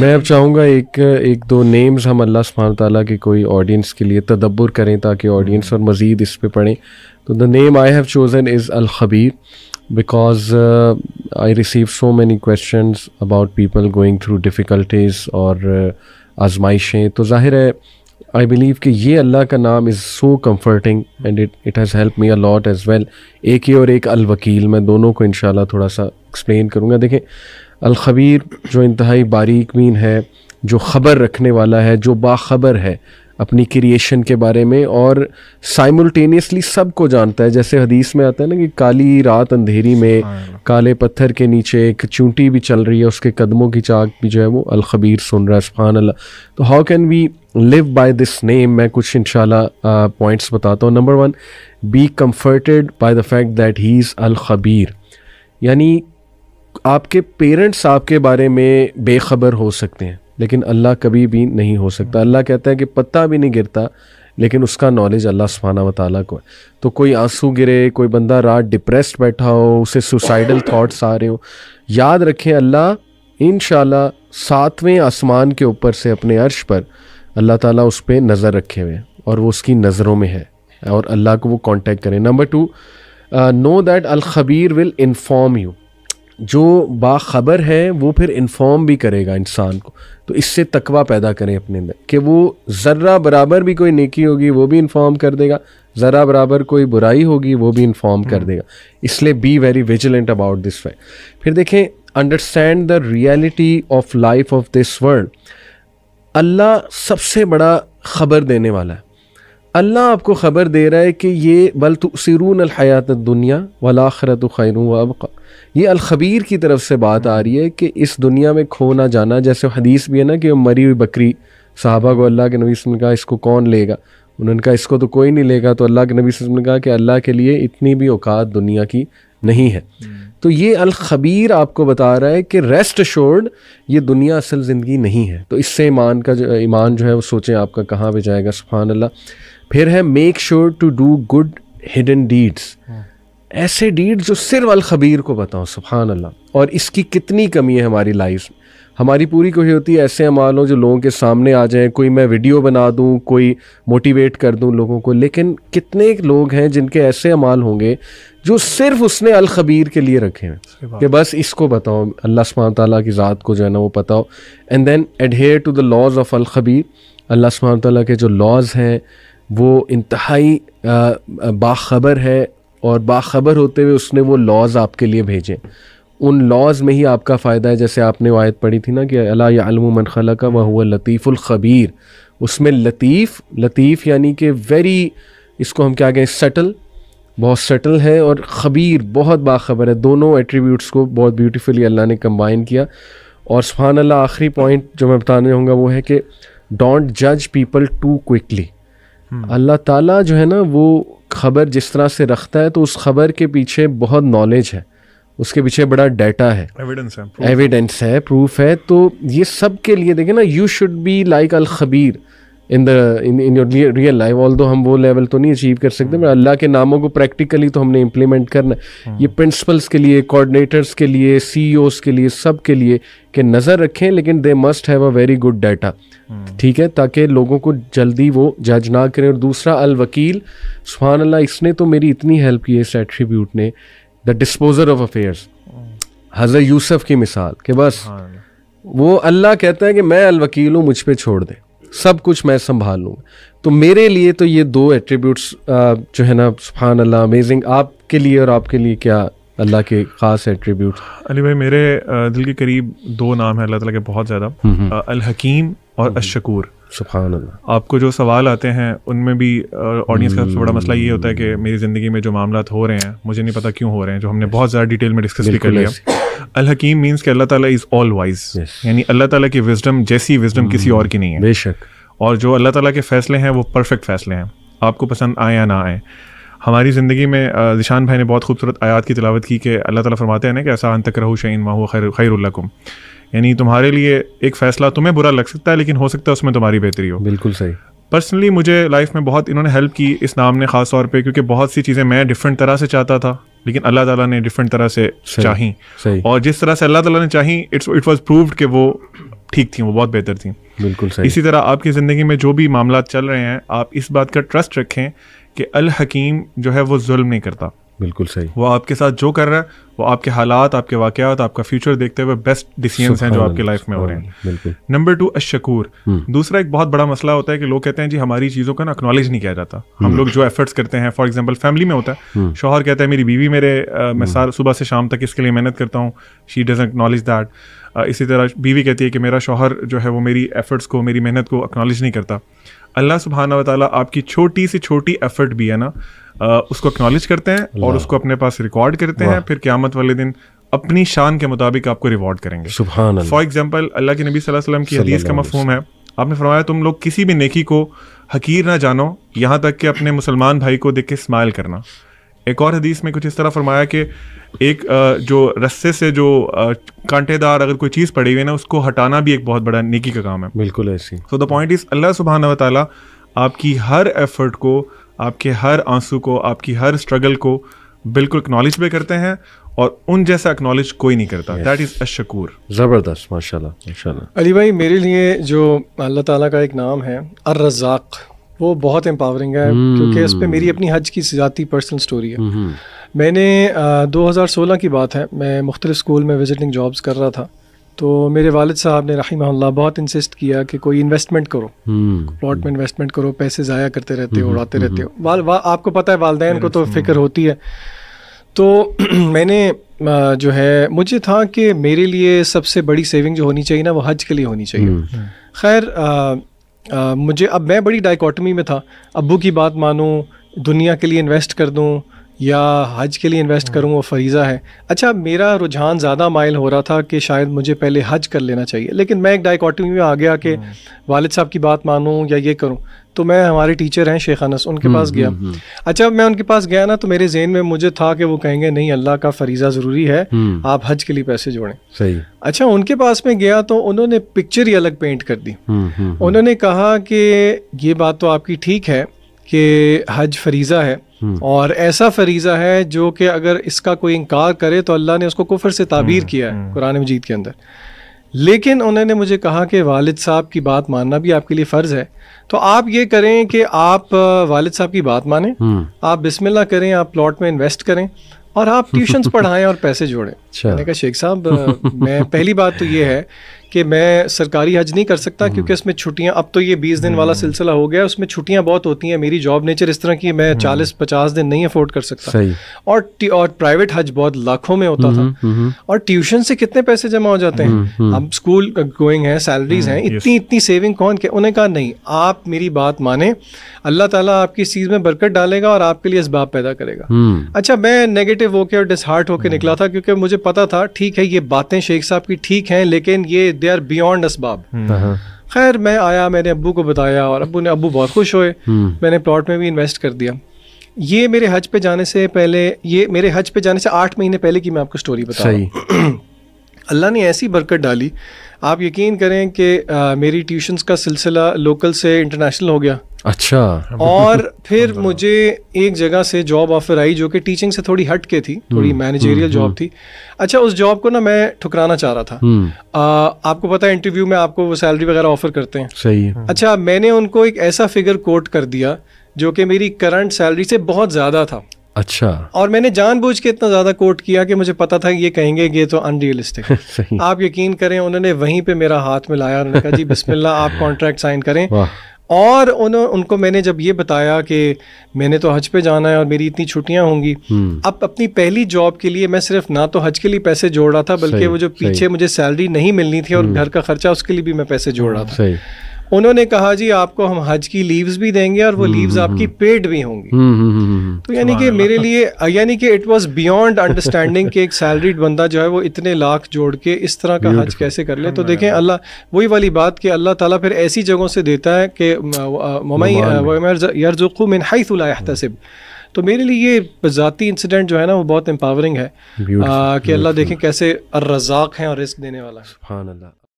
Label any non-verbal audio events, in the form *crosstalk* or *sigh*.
मैं अब चाहूँगा एक एक दो नेम्स हम अल्लाह सुबहान ताली के कोई ऑडियंस के लिए तदब्बर करें ताकि ऑडियंस और मज़ीद इस पर पढ़ें तो the name I have chosen is अल खबीर because I receive so many question about people going through difficulties और uh, आजमाइशें तो ज़ाहिर है आई बिलीव कि ये अल्लाह का नाम is so comforting and it it has help me a lot as well एक ही और एक अलवकील मैं दोनों को इन थोड़ा सा एक्सप्लेन करूँगा देखें अलखबीर जो इंतहाई बारीक मीन है जो ख़बर रखने वाला है जो बाखबर है अपनी क्रिएशन के बारे में और साइमल्टेनियसली सब को जानता है जैसे हदीस में आता है ना कि काली रात अंधेरी में काले पत्थर के नीचे एक चूंटी भी चल रही है उसके कदमों की चाक भी जो है वो अलखबीर सुन रहा है सुबहान अल्लाह तो how can we live by this name मैं कुछ इन पॉइंट्स बताता हूँ number one be comforted by the fact that he is अलखबीर यानी आपके पेरेंट्स आपके बारे में बेखबर हो सकते हैं लेकिन अल्लाह कभी भी नहीं हो सकता अल्लाह कहता है कि पत्ता भी नहीं गिरता लेकिन उसका नॉलेज अल्लाह सुबहाना वाली को है तो कोई आंसू गिरे कोई बंदा रात डिप्रेस्ड बैठा हो उसे सुसाइडल थाट्स आ रहे हो याद रखें अल्लाह इन सातवें आसमान के ऊपर से अपने अर्श पर अल्लाह ताला उस पर नज़र रखे हुए हैं और वो उसकी नज़रों में है और अल्लाह को वो कांटेक्ट करें नंबर टू नो दैट खबीर विल इन्फॉर्म यू जो बाखबर है वो फिर इन्फॉर्म भी करेगा इंसान को तो इससे तकवा पैदा करें अपने अंदर कि वो ज़र्रा बराबर भी कोई नेकी होगी वो भी इन्फॉर्म कर देगा ज़रा बराबर कोई बुराई होगी वो भी इन्फॉर्म कर हम्म। देगा इसलिए be very vigilant about this way फिर देखें understand the reality of life of this world अल्लाह सबसे बड़ा ख़बर देने वाला है अल्लाह आपको ख़बर दे रहा है कि ये बल तो तुसरून हयात दुनिया वलाखरत खैर वबका ये अलखबीर की तरफ से बात आ रही है कि इस दुनिया में खो ना जाना जैसे हदीस भी है ना कि मरी हुई बकरी साहबा को अल्लाह के नबी सुन कहा इसको कौन लेगा उन्होंने कहा इसको तो कोई नहीं लेगा तो अल्लाह के नबी ने कहा कि अल्लाह के लिए इतनी भी औकात दुनिया की नहीं है हम्म। तो ये अलखबीर आपको बता रहा है कि रेस्ट अशोर्ड ये दुनिया असल ज़िंदगी नहीं है तो इससे ईमान का जो ईमान जो है वो सोचें आपका कहाँ पर जाएगा सुफान अल्लाह फिर है make sure to do good hidden deeds ऐसे डीड्स जो सिर्फ अलखबीर को बताओ सुबहान अल्लाह और इसकी कितनी कमी है हमारी लाइफ में हमारी पूरी कोशिश होती है ऐसे अमाल हों जो लोगों के सामने आ जाएं कोई मैं वीडियो बना दूं कोई मोटिवेट कर दूं लोगों को लेकिन कितने लोग हैं जिनके ऐसे अमाल होंगे जो सिर्फ उसने अलखबीर के लिए रखे हैं कि बस इसको बताओ अल्लाह सुबहान तला की ज़ात को जो है ना वो बताओ and then adhere to the laws of अलखबीर अल्लाह सुबहान तला के जो लॉज हैं वो इंतहाई बाखबर है और बाखबर होते हुए उसने वो लॉज आपके लिए भेजे उन लॉज में ही आपका फ़ायदा है जैसे आपने वायद पढ़ी थी ना कि अला मन खला का वह हुआ लतीफ़ुलख़बीर उसमें लतीफ़ लतीफ़ यानी कि वेरी इसको हम क्या कहें सटल बहुत सटल है और ख़बीर बहुत बाखबर है दोनों एट्रीब्यूट्स को बहुत ब्यूटीफुली अल्लाह ने कम्बाइन किया और सुबहान अल्लाह आखिरी पॉइंट जो मैं बताने होंगे वो है कि डोंट जज पीपल टू क्विकली Hmm. अल्लाह ताला जो है ना वो खबर जिस तरह से रखता है तो उस खबर के पीछे बहुत नॉलेज है उसके पीछे बड़ा डाटा है एविडेंस है एविडेंस है प्रूफ है तो ये सब के लिए देखें ना यू शुड बी लाइक अल खबीर in the in in your real life although हम वो लेवल तो नहीं अचीव कर सकते बट अल्लाह के नामों को प्रैक्टिकली तो हमने इम्प्लीमेंट करना है ये प्रिंसिपल्स के लिए कोऑर्डिनेटर्स के लिए सी के लिए सब के लिए कि नज़र रखें लेकिन they must have a very good data ठीक है ताकि लोगों को जल्दी वो जज ना करें और दूसरा अलवकील सुहान अल्लाह इसने तो मेरी इतनी हेल्प की है इस एट्रीब्यूट ने द डिस्पोजर ऑफ अफेयर्स हजर यूसफ की मिसाल कि बस हाँ। वो अल्लाह कहता है कि मैं अलवकील हूँ मुझ पर छोड़ दें सब कुछ मैं संभाल लूँ तो मेरे लिए तो ये दो एट्रीब्यूट्स जो है ना सुफान अल्लाह अमेजिंग आपके लिए और आपके लिए क्या अल्लाह के ख़ास एट्रीब्यूट अली भाई मेरे दिल के करीब दो नाम है अल्लाह ताला के बहुत ज़्यादा हम्म, हम्म। अल हकीम और हम्म, हम्म। अशकूर सुबहान आपको जो सवाल आते हैं उनमें भी ऑडियंस का सबसे बड़ा मसला ये होता है कि हम्म। मेरी ज़िंदगी में जो मामला हो रहे हैं मुझे नहीं पता क्यों हो रहे हैं जो हमने बहुत ज़्यादा डिटेल में डिस्कस भी कर लिया अल हकीम मीन्स कि अल्लाह ताला इज़ ऑल वाइज यानी अल्लाह ताला की विजडम जैसी विजडम किसी और की नहीं है बेशक और जो अल्लाह ताला के फ़ैसले हैं वो परफेक्ट फ़ैसले हैं आपको पसंद आए या ना आए हमारी ज़िंदगी में जिशान भाई ने बहुत खूबसूरत आयात की तलावत की कि अल्लाह ताला फरमाते हैं ना कि ऐसा तक रहो शहीन माह खैर खैरकुम यानी तुम्हारे लिए एक फैसला तुम्हें बुरा लग सकता है लेकिन हो सकता है उसमें तुम्हारी बेहतरी हो बिल्कुल सही पर्सनली मुझे लाइफ में बहुत इन्होंने हेल्प की इस नाम ने खास तौर पे क्योंकि बहुत सी चीज़ें मैं डिफरेंट तरह से चाहता था लेकिन अल्लाह ताला ने डिफरेंट तरह से चाही और जिस तरह से अल्लाह ताला ने चाही इट्स इट वाज प्रूव्ड कि वो ठीक थी वो बहुत बेहतर थी बिल्कुल सही इसी तरह आपकी ज़िंदगी में जो भी मामला चल रहे हैं आप इस बात का ट्रस्ट रखें कि अल हकीम जो है वो जुल्म नहीं करता बिल्कुल सही वो आपके साथ जो कर रहा है वो आपके हालात आपके वाकयात आपका फ्यूचर देखते हुए बेस्ट डिसीजन हैं जो आपके लाइफ में हो रहे हैं नंबर टू अशकूर दूसरा एक बहुत बड़ा मसला होता है कि लोग कहते हैं जी हमारी चीज़ों का ना एक्नॉलेज नहीं किया जाता हम हम्म। लोग जो एफर्ट्स करते हैं फॉर एग्जाम्पल फैमिली में होता है हम्म। शोहर कहता है मेरी बीवी मेरे मैं हम्म। सुबह से शाम तक इसके लिए मेहनत करता हूँ शी डज एक्नॉलेज दैट इसी तरह बीवी कहती है कि मेरा शोहर जो है वो मेरी एफर्ट्स को मेरी मेहनत को एक्नॉलेज नहीं करता अल्लाह सुबहाना वाली आपकी छोटी सी छोटी एफर्ट भी है ना उसको एक्नॉलेज करते हैं और उसको अपने पास रिकॉर्ड करते हैं फिर क्यामत वाले दिन अपनी शान के मुताबिक आपको रिवॉर्ड करेंगे फॉर एग्जाम्पल अल्लाह के नबी वसल्लम की हदीस का मफहम है आपने फरमाया तुम लोग किसी भी नेकी को हकीर ना जानो यहाँ तक कि अपने मुसलमान भाई को देख के स्माइल करना एक और हदीस में कुछ इस तरह फरमाया कि एक जो रस्से से जो कांटेदार अगर कोई चीज़ पड़ी हुई है ना उसको हटाना भी एक बहुत बड़ा नेकी का काम है बिल्कुल ऐसी सो द पॉइंट इज़ अल्लाह सुबहाना ताली आपकी हर एफर्ट को आपके हर आंसू को आपकी हर स्ट्रगल को बिल्कुल एक्नॉलेज भी करते हैं और उन जैसा एक्नॉलेज कोई नहीं करता दैट इज़ अशकूर ज़बरदस्त माशा अली भाई मेरे लिए जो अल्लाह ताला का एक नाम है अर्रज़ाक वो बहुत एम्पावरिंग है हम्म। क्योंकि इस पर मेरी अपनी हज की सजाती पर्सनल स्टोरी है हम्म। मैंने मैंने आ, 2016 की बात है मैं मुख्तलिफ़ स्कूल में विजिटिंग जॉब्स कर रहा था तो मेरे वालिद साहब ने रही बहुत इंसिस्ट किया कि कोई इन्वेस्टमेंट करो प्लॉट हम्म। में इन्वेस्टमेंट करो पैसे ज़ाया करते रहते हो उड़ाते रहते हो वाल वा, आपको पता है वालदेन को तो फिक्र होती है तो *clears throat* मैंने जो है मुझे था कि मेरे लिए सबसे बड़ी सेविंग जो होनी चाहिए ना वो हज के लिए होनी चाहिए खैर मुझे अब मैं बड़ी डाइकॉटमी में था अबू की बात मानूँ दुनिया के लिए इन्वेस्ट कर दूँ या हज के लिए इन्वेस्ट हाँ। करूँ वो फरीज़ा है अच्छा मेरा रुझान ज़्यादा माइल हो रहा था कि शायद मुझे पहले हज कर लेना चाहिए लेकिन मैं एक डाइकॉटमी में आ गया कि हाँ। वालद साहब की बात मानूँ या ये करूँ तो मैं हमारे टीचर हैं शेख अनस उनके हम्म, पास गया हम्म, हम्म। अच्छा मैं उनके पास गया ना तो मेरे जेन में मुझे था कि वो कहेंगे नहीं अल्लाह का फरीज़ा ज़रूरी है आप हज के लिए पैसे जोड़ें सही अच्छा उनके पास में गया तो उन्होंने पिक्चर ही अलग पेंट कर दी उन्होंने कहा कि ये बात तो आपकी ठीक है कि हज फरीज़ा है हम्म। और ऐसा फरीज़ा है जो कि अगर इसका कोई इनकार करे तो अल्लाह ने उसको कुफर से ताबीर हम्म, किया है हम्म। कुरान मजीद के अंदर लेकिन उन्होंने मुझे कहा कि वालिद साहब की बात मानना भी आपके लिए फ़र्ज़ है तो आप ये करें कि आप वालिद साहब की बात माने आप बिस्मिल्लाह करें आप प्लॉट में इन्वेस्ट करें और आप ट्यूशन्स *laughs* पढ़ाएं और पैसे जोड़ें अच्छा। मैंने कहा शेख साहब मैं *laughs* पहली बात तो ये है कि मैं सरकारी हज नहीं कर सकता हम्म। क्योंकि इसमें छुट्टियां अब तो ये बीस दिन वाला हम्म। सिलसिला हो गया उसमें छुट्टियां बहुत होती हैं मेरी जॉब नेचर इस तरह की मैं हम्म। चालीस पचास दिन नहीं अफोर्ड कर सकता सही। और और प्राइवेट हज बहुत लाखों में होता था और ट्यूशन से कितने पैसे जमा हो जाते हैं अब स्कूल गोइंग है सैलरीज हैं इतनी इतनी सेविंग कौन के उन्हें कहा नहीं आप मेरी बात माने अल्लाह ताला आपकी इस चीज़ में बरकत डालेगा और आपके लिए इस बाप पैदा करेगा अच्छा मैं नेगेटिव नेगेटिव होकर और डिसहार्ट होकर हम्म। निकला था क्योंकि मुझे पता था ठीक है ये बातें शेख साहब की ठीक हैं लेकिन ये दे आर बियॉन्ड असबाब खैर मैं आया मैंने अबू को बताया और अबू ने अबू बहुत खुश हुए हम्म। मैंने प्लॉट में भी इन्वेस्ट कर दिया ये मेरे हज पे जाने से पहले ये मेरे हज पे जाने से आठ महीने पहले की मैं आपको स्टोरी बता *clears throat* अल्लाह ने ऐसी बरकत डाली आप यकीन करें कि मेरी ट्यूशन्स का सिलसिला लोकल से इंटरनेशनल हो गया अच्छा और फिर मुझे एक जगह से जॉब ऑफर आई जो कि टीचिंग से थोड़ी हट के थी हम्म, थोड़ी मैनेजेरियल हम्म, जॉब हम्म। थी अच्छा उस जॉब को ना मैं ठुकराना चाह रहा था आ, आपको पता है इंटरव्यू में आपको वो सैलरी वगैरह ऑफर करते हैं सही है अच्छा मैंने उनको एक ऐसा फिगर कोट कर दिया जो कि मेरी करंट सैलरी से बहुत ज़्यादा था अच्छा और मैंने जानबूझ के इतना ज़्यादा कोट किया कि मुझे पता था ये कहेंगे ये तो अनरियलिस्टिक *laughs* आप यकीन करें उन्होंने वहीं पे मेरा हाथ मिलाया उन्होंने कहा जी बिस्मिल्लाह आप कॉन्ट्रैक्ट साइन करें और उन उनको मैंने जब ये बताया कि मैंने तो हज पे जाना है और मेरी इतनी छुट्टियां होंगी हम्म। अब अपनी पहली जॉब के लिए मैं सिर्फ ना तो हज के लिए पैसे जोड़ रहा था बल्कि वो जो पीछे मुझे सैलरी नहीं मिलनी थी और हम्म। घर का खर्चा उसके लिए भी मैं पैसे जोड़ रहा था उन्होंने कहा जी आपको हम हज की लीव्स भी देंगे और वो लीव्स हम्म, हम्म, आपकी पेड हम्म। भी होंगी तो यानी कि मेरे लिए यानी कि इट वाज बियॉन्ड अंडरस्टैंडिंग कि एक सैलरीड बंदा जो है वो इतने लाख जोड़ के इस तरह का हज कैसे कर ले तो देखें अल्लाह वही वाली बात कि अल्लाह ताला फिर ऐसी जगहों से देता है कि ममई यरजुकू मिन तो मेरे लिए ये ज़ाती इंसिडेंट जो है ना वो बहुत एम्पावरिंग है कि अल्लाह देखें कैसे रज़ाक हैं और रिस्क देने वाला है